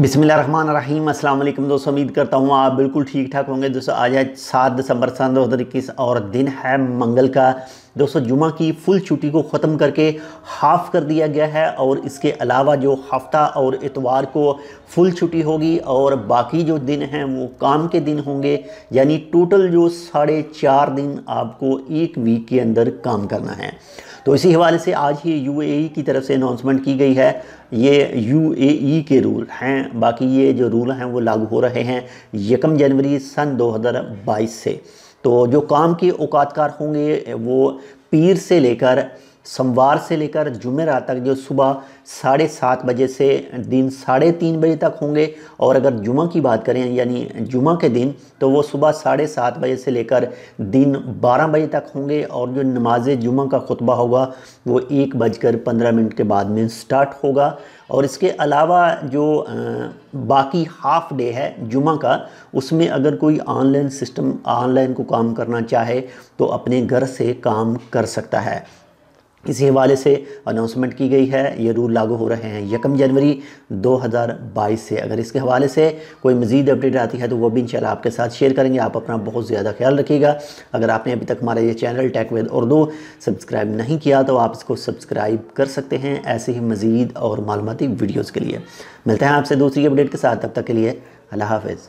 बिसमिल्ल रहीम अस्सलाम दोस्तों उम्मीद करता हूँ आप बिल्कुल ठीक ठाक होंगे दोस्तों आज है सात दिसंबर सन दो हज़ार इक्कीस और दिन है मंगल का दोस्तों जुमा की फुल छुट्टी को ख़त्म करके हाफ़ कर दिया गया है और इसके अलावा जो हफ्ता और इतवार को फुल छुट्टी होगी और बाकी जो दिन हैं वो काम के दिन होंगे यानी टोटल जो साढ़े चार दिन आपको एक वीक के अंदर काम करना है तो इसी हवाले से आज ही यूएई e की तरफ से अनाउंसमेंट की गई है ये यूएई e के रूल हैं बाकी ये जो रूल हैं वो लागू हो रहे हैं यकम जनवरी सन 2022 से तो जो काम के औकातकार होंगे वो पीर से लेकर सोमवार से लेकर जुमेरात तक जो सुबह साढ़े सात बजे से दिन साढ़े तीन बजे तक होंगे और अगर जुमा की बात करें यानी जुमा के दिन तो वो सुबह साढ़े सात बजे से लेकर दिन बारह बजे तक होंगे और जो नमाज जुमा का खुतबा होगा वो एक बजकर पंद्रह मिनट के बाद में स्टार्ट होगा और इसके अलावा जो बाकी हाफ़ डे है जुमा का उसमें अगर कोई ऑनलाइन सिस्टम ऑनलाइन को काम करना चाहे तो अपने घर से काम कर सकता है इसी हवाले से अनाउंसमेंट की गई है ये रूल लागू हो रहे हैं यकम जनवरी 2022 से अगर इसके हवाले से कोई मज़ीद अपडेट आती है तो वो भी इन आपके साथ शेयर करेंगे आप अपना बहुत ज़्यादा ख्याल रखिएगा अगर आपने अभी तक हमारा ये channel tech with Urdu subscribe नहीं किया तो आप इसको सब्सक्राइब कर सकते हैं ऐसे ही मज़ीद और मालूमती वीडियोज़ के लिए मिलते हैं आपसे दूसरी अपडेट के साथ तब तक के लिए अल्लाह हाफिज़